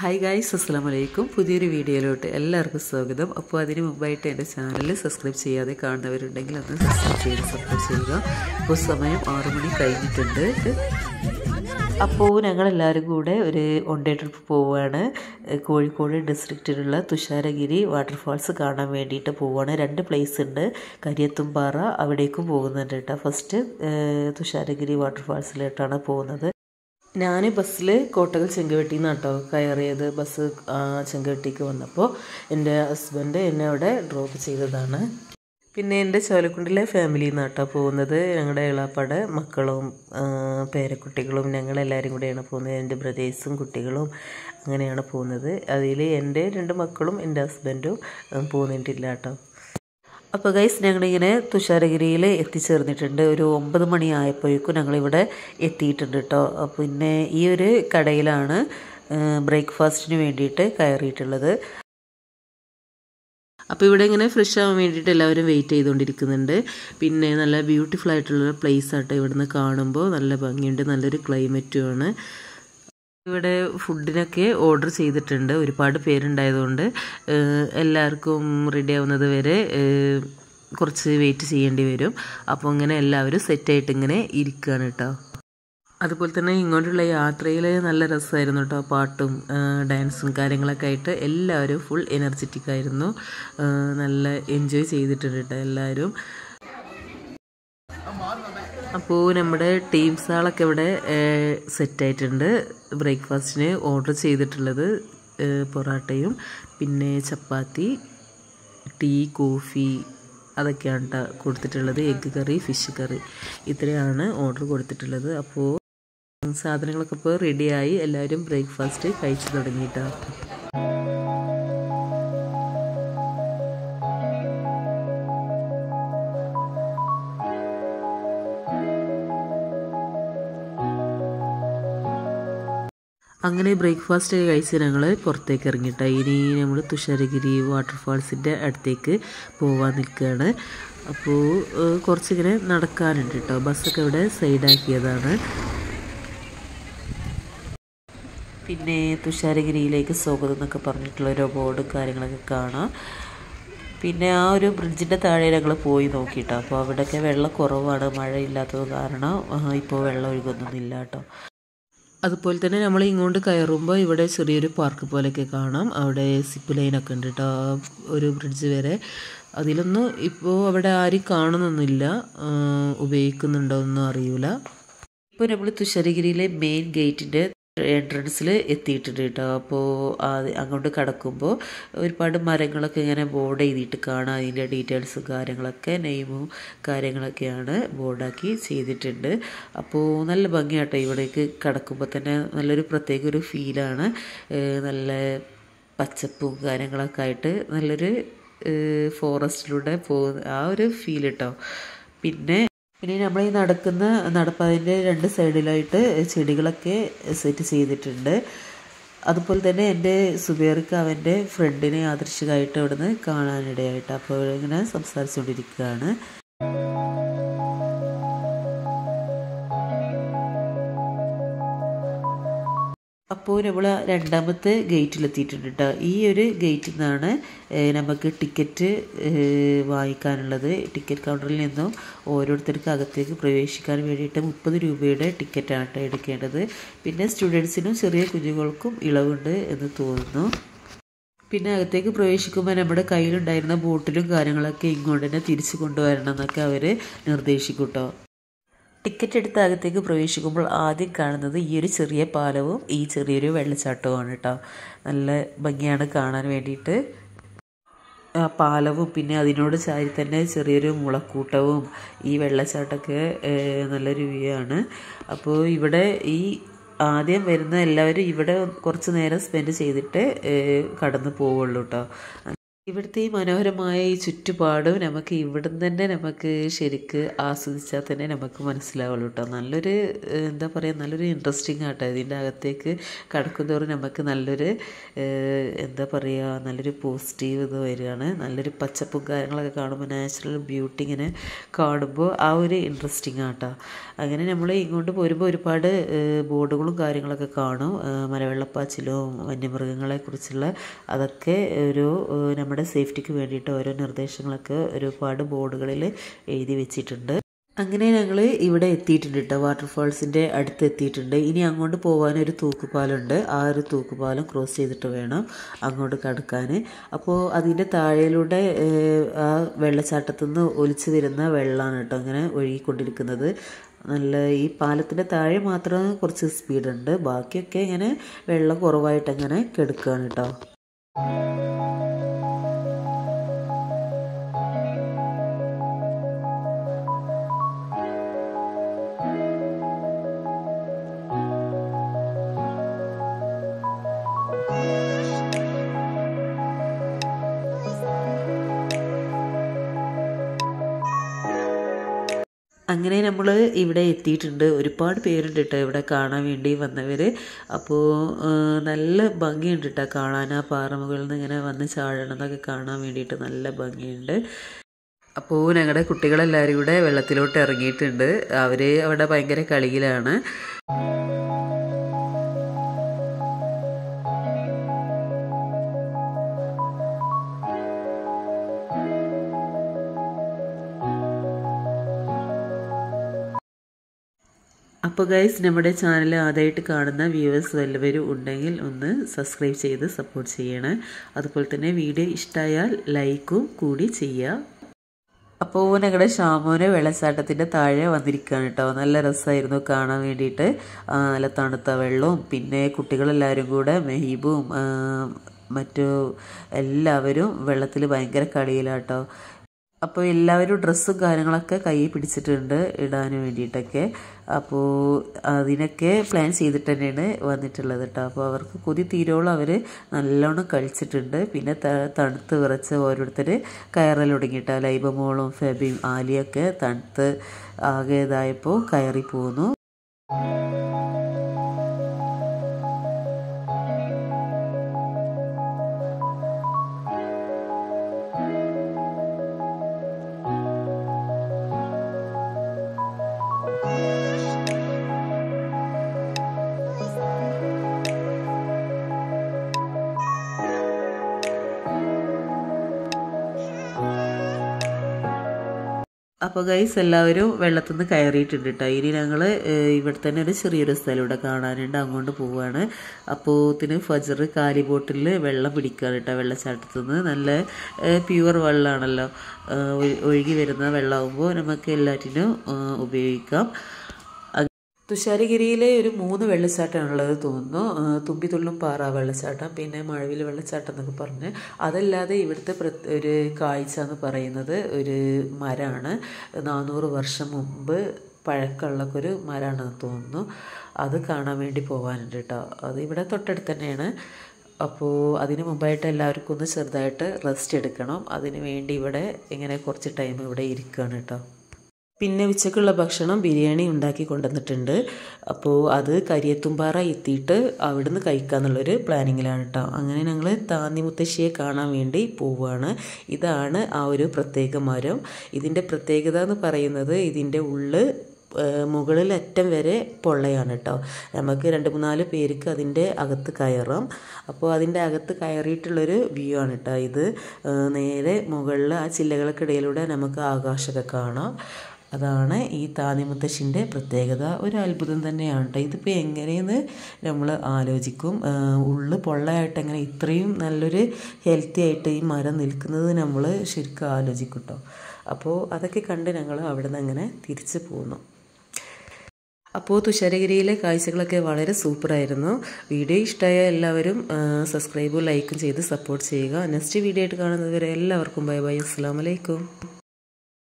hi guys അസ്സാം വലൈക്കും പുതിയൊരു വീഡിയോയിലോട്ട് എല്ലാവർക്കും സ്വാഗതം അപ്പോൾ അതിന് മുമ്പായിട്ട് എൻ്റെ ചാനൽ സബ്സ്ക്രൈബ് ചെയ്യാതെ കാണുന്നവരുണ്ടെങ്കിൽ ഒന്ന് സബ്സ്ക്രൈബ് ചെയ്ത് സബ്സ്ക്രൈബ് ചെയ്യുക ഇപ്പോൾ സമയം ആറു മണി കഴിഞ്ഞിട്ടുണ്ട് അപ്പോൾ ഞങ്ങളെല്ലാവരും കൂടെ ഒരു ഡേ ട്രിപ്പ് പോവുകയാണ് കോഴിക്കോട് ഡിസ്ട്രിക്റ്റിലുള്ള തുഷാരഗിരി വാട്ടർഫാൾസ് കാണാൻ വേണ്ടിയിട്ട് പോവുകയാണ് രണ്ട് പ്ലേസ് ഉണ്ട് കരിയത്തുംപാറ അവിടേക്കും പോകുന്നുണ്ട് കേട്ടോ ഫസ്റ്റ് തുഷാരഗിരി വാട്ടർഫാൾസിലോട്ടാണ് പോകുന്നത് ഞാൻ ബസ്സിൽ കോട്ടകൾ ചെങ്കവെട്ടിയിൽ നിന്നാണ് കേട്ടോ കയറിയത് ബസ് ചെങ്കവെട്ടിക്ക് വന്നപ്പോൾ എൻ്റെ ഹസ്ബൻഡ് എന്നെ അവിടെ ഡ്രോപ്പ് ചെയ്തതാണ് പിന്നെ എൻ്റെ ചോലക്കുണ്ടിലെ ഫാമിലി നിന്നാണ് പോകുന്നത് ഞങ്ങളുടെ ഇളാപ്പാട് മക്കളും പേരക്കുട്ടികളും ഞങ്ങളെല്ലാവരും കൂടെയാണ് പോകുന്നത് എൻ്റെ ബ്രദേഴ്സും കുട്ടികളും അങ്ങനെയാണ് പോകുന്നത് അതിൽ എൻ്റെ രണ്ട് മക്കളും എൻ്റെ ഹസ്ബൻഡും പോകുന്നിട്ടില്ല കേട്ടോ അപ്പോൾ ഗൈസ് ഞങ്ങളിങ്ങനെ തുഷാരഗിരിയിൽ എത്തിച്ചേർന്നിട്ടുണ്ട് ഒരു ഒമ്പത് മണിയായപ്പോഴേക്കും ഞങ്ങളിവിടെ എത്തിയിട്ടുണ്ട് കേട്ടോ പിന്നെ ഈ ഒരു കടയിലാണ് ബ്രേക്ക്ഫാസ്റ്റിന് വേണ്ടിയിട്ട് കയറിയിട്ടുള്ളത് അപ്പോൾ ഇവിടെ ഇങ്ങനെ ഫ്രഷ് ആവാൻ വേണ്ടിയിട്ട് എല്ലാവരും വെയിറ്റ് ചെയ്തുകൊണ്ടിരിക്കുന്നുണ്ട് പിന്നെ നല്ല ബ്യൂട്ടിഫുൾ ആയിട്ടുള്ള പ്ലേസ് ആട്ടോ ഇവിടുന്ന് കാണുമ്പോൾ നല്ല ഭംഗിയുണ്ട് നല്ലൊരു ക്ലൈമറ്റുമാണ് ഇവിടെ ഫുഡിനൊക്കെ ഓർഡർ ചെയ്തിട്ടുണ്ട് ഒരുപാട് പേരുണ്ടായതുകൊണ്ട് എല്ലാവർക്കും റെഡി ആവുന്നത് വരെ കുറച്ച് വെയിറ്റ് ചെയ്യേണ്ടി വരും അപ്പോൾ ഇങ്ങനെ എല്ലാവരും സെറ്റായിട്ട് ഇങ്ങനെ ഇരിക്കുകയാണ് കേട്ടോ അതുപോലെ തന്നെ ഇങ്ങോട്ടുള്ള യാത്രയിൽ നല്ല രസമായിരുന്നു കേട്ടോ പാട്ടും ഡാൻസും കാര്യങ്ങളൊക്കെ ആയിട്ട് എല്ലാവരും ഫുൾ എനർജറ്റിക് ആയിരുന്നു നല്ല എൻജോയ് ചെയ്തിട്ടുണ്ട് കേട്ടോ എല്ലാവരും അപ്പോൾ നമ്മുടെ ടീംസാളൊക്കെ ഇവിടെ സെറ്റായിട്ടുണ്ട് ബ്രേക്ക്ഫാസ്റ്റിന് ഓർഡർ ചെയ്തിട്ടുള്ളത് പൊറാട്ടയും പിന്നെ ചപ്പാത്തി ടീ കോഫി അതൊക്കെയാണ് കേട്ടോ കൊടുത്തിട്ടുള്ളത് എഗ്ഗ് കറി ഫിഷ് കറി ഇത്രയാണ് ഓർഡർ കൊടുത്തിട്ടുള്ളത് അപ്പോൾ സാധനങ്ങളൊക്കെ ഇപ്പോൾ റെഡിയായി എല്ലാവരും ബ്രേക്ക്ഫാസ്റ്റ് കഴിച്ചു തുടങ്ങിയിട്ടാണ് അങ്ങനെ ബ്രേക്ക്ഫാസ്റ്റ് കഴിച്ച് ഞങ്ങൾ പുറത്തേക്ക് ഇറങ്ങിയിട്ട് ഇനി നമ്മൾ തുഷാരഗിരി വാട്ടർഫാൾസിൻ്റെ അടുത്തേക്ക് പോവാൻ നിൽക്കുകയാണ് അപ്പോൾ കുറച്ചിങ്ങനെ നടക്കാനുണ്ട് കേട്ടോ ബസ്സൊക്കെ ഇവിടെ സൈഡാക്കിയതാണ് പിന്നെ തുഷാരഗിരിയിലേക്ക് സ്വാഗതം എന്നൊക്കെ പറഞ്ഞിട്ടുള്ള ഒരു ബോർഡ് കാര്യങ്ങളൊക്കെ കാണാം പിന്നെ ആ ഒരു ബ്രിഡ്ജിൻ്റെ താഴെ ഞങ്ങൾ പോയി നോക്കിയിട്ടോ അപ്പോൾ അവിടെയൊക്കെ വെള്ളം കുറവാണ് മഴയില്ലാത്തത് കാരണം ഇപ്പോൾ വെള്ളം ഒഴുകുന്നൊന്നുമില്ല കേട്ടോ അതുപോലെ തന്നെ നമ്മൾ ഇങ്ങോട്ട് കയറുമ്പോൾ ഇവിടെ ചെറിയൊരു പാർക്ക് പോലെയൊക്കെ കാണാം അവിടെ സിപ്പ് ലൈനൊക്കെ ഉണ്ട് കേട്ടോ ഒരു ബ്രിഡ്ജ് വരെ അതിലൊന്നും ഇപ്പോൾ അവിടെ ആരും കാണുന്നൊന്നുമില്ല ഉപയോഗിക്കുന്നുണ്ടോ ഒന്നും അറിയില്ല ഇപ്പോൾ നമ്മൾ തുഷാരഗിരിയിലെ മെയിൻ ഗേറ്റിൻ്റെ എൻട്രൻസിൽ എത്തിയിട്ടുണ്ട് കേട്ടോ അപ്പോൾ അങ്ങോട്ട് കടക്കുമ്പോൾ ഒരുപാട് മരങ്ങളൊക്കെ ഇങ്ങനെ ബോർഡ് ചെയ്തിട്ട് കാണാം അതിൻ്റെ ഡീറ്റെയിൽസും കാര്യങ്ങളൊക്കെ നെയിമും കാര്യങ്ങളൊക്കെയാണ് ബോർഡാക്കി ചെയ്തിട്ടുണ്ട് അപ്പോൾ നല്ല ഭംഗിയാട്ടോ ഇവിടേക്ക് കടക്കുമ്പോൾ തന്നെ നല്ലൊരു പ്രത്യേക ഒരു ഫീലാണ് നല്ല പച്ചപ്പും കാര്യങ്ങളൊക്കെ ആയിട്ട് നല്ലൊരു ഫോറസ്റ്റിലൂടെ പോകുന്ന ആ ഒരു ഫീൽ കേട്ടോ പിന്നെ ഇനി നമ്മൾ ഈ നടക്കുന്ന നടപ്പതിൻ്റെ രണ്ട് സൈഡിലായിട്ട് ചെടികളൊക്കെ സെറ്റ് ചെയ്തിട്ടുണ്ട് അതുപോലെ തന്നെ എൻ്റെ സുബേർക്ക് അവൻ്റെ ഫ്രണ്ടിനെ ആദർശികമായിട്ട് അവിടുന്ന് കാണാനിടയായിട്ട് അപ്പോൾ ഇങ്ങനെ സംസാരിച്ചുകൊണ്ടിരിക്കുകയാണ് അപ്പോൾ നമ്മൾ രണ്ടാമത്തെ ഗേറ്റിലെത്തിയിട്ടുണ്ട് കേട്ടോ ഈ ഒരു ഗേറ്റിൽ നിന്നാണ് നമുക്ക് ടിക്കറ്റ് വാങ്ങിക്കാനുള്ളത് ടിക്കറ്റ് കൗണ്ടറിൽ നിന്നും ഓരോരുത്തർക്ക് അകത്തേക്ക് പ്രവേശിക്കാൻ വേണ്ടിയിട്ട് മുപ്പത് രൂപയുടെ ടിക്കറ്റാണ് കേട്ടോ എടുക്കേണ്ടത് പിന്നെ സ്റ്റുഡൻസിനും ചെറിയ കുഞ്ഞുങ്ങൾക്കും ഇളവുണ്ട് എന്ന് തോന്നുന്നു പിന്നെ അകത്തേക്ക് പ്രവേശിക്കുമ്പോൾ നമ്മുടെ കയ്യിലുണ്ടായിരുന്ന ബോട്ടിലും കാര്യങ്ങളൊക്കെ ഇങ്ങോട്ട് തന്നെ തിരിച്ചു കൊണ്ടുവരണം എന്നൊക്കെ അവർ നിർദ്ദേശിക്കും കേട്ടോ ടിക്കറ്റ് എടുത്ത് അകത്തേക്ക് പ്രവേശിക്കുമ്പോൾ ആദ്യം കാണുന്നത് ഈ ഒരു ചെറിയ പാലവും ഈ ചെറിയൊരു വെള്ളച്ചാട്ടവുമാണ് കേട്ടോ നല്ല ഭംഗിയാണ് കാണാൻ വേണ്ടിയിട്ട് പാലവും പിന്നെ അതിനോട് ചാരി തന്നെ ചെറിയൊരു മുളക്കൂട്ടവും ഈ വെള്ളച്ചാട്ടമൊക്കെ നല്ലൊരു വ്യൂ ആണ് അപ്പോൾ ഇവിടെ ഈ ആദ്യം വരുന്ന എല്ലാവരും ഇവിടെ കുറച്ച് നേരം സ്പെൻഡ് ചെയ്തിട്ട് കടന്നു പോവുള്ളൂ കേട്ടോ ഇവിടുത്തെ ഈ മനോഹരമായ ഈ ചുറ്റുപാടും നമുക്ക് ഇവിടുന്ന് തന്നെ നമുക്ക് ശരിക്ക് ആസ്വദിച്ചാൽ തന്നെ നമുക്ക് മനസ്സിലാവുള്ളൂ കേട്ടോ നല്ലൊരു എന്താ പറയുക നല്ലൊരു ഇൻട്രസ്റ്റിംഗ് ആട്ടോ ഇതിൻ്റെ അകത്തേക്ക് കടക്കുന്തോറും നമുക്ക് നല്ലൊരു എന്താ പറയുക നല്ലൊരു പോസിറ്റീവ് ഇത് വരികയാണ് നല്ലൊരു പച്ചപ്പും കാര്യങ്ങളൊക്കെ കാണുമ്പോൾ നാച്ചുറൽ ബ്യൂട്ടി ഇങ്ങനെ കാണുമ്പോൾ ആ ഒരു ഇൻട്രസ്റ്റിംഗ് ആട്ടോ അങ്ങനെ നമ്മൾ ഇങ്ങോട്ട് പോരുമ്പോൾ ഒരുപാട് ബോർഡുകളും കാര്യങ്ങളൊക്കെ കാണും മലവെള്ളപ്പാച്ചിലും വന്യമൃഗങ്ങളെക്കുറിച്ചുള്ള അതൊക്കെ ഒരു നമ്മുടെ നമ്മുടെ സേഫ്റ്റിക്ക് വേണ്ടിയിട്ട് ഓരോ നിർദ്ദേശങ്ങളൊക്കെ ഒരുപാട് ബോർഡുകളിൽ എഴുതി വെച്ചിട്ടുണ്ട് അങ്ങനെ ഞങ്ങൾ ഇവിടെ എത്തിയിട്ടുണ്ട് കേട്ടോ വാട്ടർഫാൾസിൻ്റെ അടുത്ത് എത്തിയിട്ടുണ്ട് ഇനി അങ്ങോട്ട് പോകാൻ ഒരു തൂക്കുപാലുണ്ട് ആ ഒരു തൂക്കുപാലം ക്രോസ് ചെയ്തിട്ട് വേണം അങ്ങോട്ട് കടക്കാൻ അപ്പോൾ അതിൻ്റെ താഴെയിലൂടെ ആ വെള്ളച്ചാട്ടത്തു നിന്ന് ഒലിച്ചു വരുന്ന വെള്ളമാണ് കേട്ടോ അങ്ങനെ ഒഴുകിക്കൊണ്ടിരിക്കുന്നത് നല്ല ഈ പാലത്തിൻ്റെ താഴെ മാത്രം കുറച്ച് സ്പീഡുണ്ട് ബാക്കിയൊക്കെ ഇങ്ങനെ വെള്ളം കുറവായിട്ട് അങ്ങനെ കെടുക്കുകയാണ് കേട്ടോ അങ്ങനെ നമ്മൾ ഇവിടെ എത്തിയിട്ടുണ്ട് ഒരുപാട് പേരുണ്ട് കേട്ടോ ഇവിടെ കാണാൻ വേണ്ടി വന്നവർ അപ്പോൾ നല്ല ഭംഗിയുണ്ട് കേട്ടോ കാണാൻ ആ പാറമുകളിൽ നിന്ന് ഇങ്ങനെ വന്ന് ചാടണതൊക്കെ കാണാൻ വേണ്ടിയിട്ട് നല്ല ഭംഗിയുണ്ട് അപ്പോൾ ഞങ്ങളുടെ കുട്ടികളെല്ലാവരും കൂടെ വെള്ളത്തിലോട്ട് ഇറങ്ങിയിട്ടുണ്ട് അവർ അവിടെ ഭയങ്കര കളിയിലാണ് അപ്പോൾ ഗൈസ് നമ്മുടെ ചാനൽ ആദ്യമായിട്ട് കാണുന്ന വ്യൂവേഴ്സ് വല്ലവരും ഉണ്ടെങ്കിൽ ഒന്ന് സബ്സ്ക്രൈബ് ചെയ്ത് സപ്പോർട്ട് ചെയ്യണേ അതുപോലെ തന്നെ വീഡിയോ ഇഷ്ടമായാൽ ലൈക്കും കൂടി ചെയ്യുക അപ്പോൾ ഞങ്ങളുടെ ഷാമോന് വെള്ളച്ചാട്ടത്തിൻ്റെ താഴെ വന്നിരിക്കുകയാണ് കേട്ടോ നല്ല രസമായിരുന്നു കാണാൻ വേണ്ടിയിട്ട് നല്ല തണുത്ത വെള്ളവും പിന്നെ കുട്ടികളെല്ലാവരും കൂടെ മെഹീബും മറ്റു എല്ലാവരും വെള്ളത്തിൽ ഭയങ്കര കളിയിലാട്ടോ അപ്പോൾ എല്ലാവരും ഡ്രസ്സും കാര്യങ്ങളൊക്കെ കയ്യിൽ പിടിച്ചിട്ടുണ്ട് ഇടാൻ വേണ്ടിയിട്ടൊക്കെ അപ്പോൾ അതിനൊക്കെ പ്ലാൻ ചെയ്തിട്ട് തന്നെയാണ് വന്നിട്ടുള്ളത് കേട്ടോ അപ്പോൾ അവർക്ക് കൊതി തീരോളം അവർ നല്ലോണം കഴിച്ചിട്ടുണ്ട് പിന്നെ തണുത്ത് വിറച്ച് ഓരോരുത്തർ കയറൽ തുടങ്ങിയിട്ട് ലൈബമോളും ഫെബിയും ആലിയൊക്കെ തണുത്ത് ആകെ ഇതായപ്പോൾ കയറി പോന്നു അപ്പോൾ ഗൈസ് എല്ലാവരും വെള്ളത്തിൽ നിന്ന് കയറിയിട്ടുണ്ട് കേട്ടോ ഇനി ഞങ്ങൾ ഇവിടെ തന്നെ ഒരു ചെറിയൊരു സ്ഥലം ഇവിടെ കാണാനുണ്ട് അങ്ങോട്ട് പോവുകയാണ് ഇതിന് ഫജർ കാലി ബോട്ടിൽ വെള്ളം പിടിക്കുകയാണ് കേട്ടോ വെള്ളച്ചാട്ടത്തിൽ നിന്ന് നല്ല പ്യുവർ വെള്ളമാണല്ലോ ഒഴുകി വരുന്ന വെള്ളമാകുമ്പോൾ നമുക്ക് എല്ലാറ്റിനും ഉപയോഗിക്കാം തുഷാരഗിരിയിലെ ഒരു മൂന്ന് ഉള്ളത് തോന്നുന്നു തുമ്പിതുള്ളും പാറ വെള്ളച്ചാട്ടം പിന്നെ മഴവിൽ വെള്ളച്ചാട്ടം എന്നൊക്കെ പറഞ്ഞ് അതല്ലാതെ ഇവിടുത്തെ ഒരു കാഴ്ച എന്ന് പറയുന്നത് ഒരു മരമാണ് നാനൂറ് വർഷം മുമ്പ് പഴക്കമുള്ളൊക്കെ ഒരു മരമാണെന്ന് തോന്നുന്നു അത് കാണാൻ വേണ്ടി പോകാനുണ്ട് കേട്ടോ അത് ഇവിടെ തൊട്ടടുത്ത് തന്നെയാണ് അപ്പോൾ അതിന് മുമ്പായിട്ട് എല്ലാവർക്കും ഒന്ന് ചെറുതായിട്ട് റെസ്റ്റ് എടുക്കണം അതിന് വേണ്ടി ഇവിടെ ഇങ്ങനെ കുറച്ച് ടൈം ഇവിടെ ഇരിക്കുകയാണ് കേട്ടോ പിന്നെ ഉച്ചക്കുള്ള ഭക്ഷണം ബിരിയാണി ഉണ്ടാക്കി കൊണ്ടുവന്നിട്ടുണ്ട് അപ്പോൾ അത് കരിയത്തുംപാറ എത്തിയിട്ട് അവിടുന്ന് കഴിക്കാമെന്നുള്ളൊരു പ്ലാനിങ്ങിലാണ് കേട്ടോ അങ്ങനെ ഞങ്ങൾ താന്നി മുത്തശ്ശിയെ കാണാൻ വേണ്ടി പോവുകയാണ് ഇതാണ് ആ ഒരു പ്രത്യേക മരം ഇതിൻ്റെ പ്രത്യേകത എന്ന് പറയുന്നത് ഇതിൻ്റെ ഉള്ള് മുകളിൽ അറ്റം വരെ പൊള്ളയാണ് കേട്ടോ നമുക്ക് രണ്ട് മൂന്നാല് പേർക്ക് അതിൻ്റെ അകത്ത് കയറാം അപ്പോൾ അതിൻ്റെ അകത്ത് കയറിയിട്ടുള്ളൊരു വ്യൂ ആണ് കേട്ടോ ഇത് നേരെ മുകളിൽ ആ ചില്ലകൾക്കിടയിലൂടെ നമുക്ക് ആകാശമൊക്കെ കാണാം അതാണ് ഈ താന്നിമുത്തശ്ശിൻ്റെ പ്രത്യേകത ഒരു അത്ഭുതം തന്നെയാണ് കേട്ടോ ഇതിപ്പോൾ എങ്ങനെയെന്ന് നമ്മൾ ആലോചിക്കും ഉള്ളു പൊള്ളയായിട്ട് എങ്ങനെ ഇത്രയും നല്ലൊരു ഹെൽത്തി ആയിട്ട് ഈ മരം നിൽക്കുന്നത് നമ്മൾ ശരിക്കും ആലോചിക്കും കേട്ടോ അപ്പോൾ അതൊക്കെ കണ്ട് ഞങ്ങൾ അവിടെ നിന്ന് അങ്ങനെ തിരിച്ചു പോന്നു അപ്പോൾ തുഷാരഗിരിയിലെ കാഴ്ചകളൊക്കെ വളരെ സൂപ്പറായിരുന്നു വീഡിയോ ഇഷ്ടമായ എല്ലാവരും സബ്സ്ക്രൈബും ലൈക്കും ചെയ്ത് സപ്പോർട്ട് ചെയ്യുക നെക്സ്റ്റ് വീഡിയോ ആയിട്ട് കാണുന്നത് വരെ എല്ലാവർക്കും ബൈ ബൈ അസ്സാം വലൈക്കും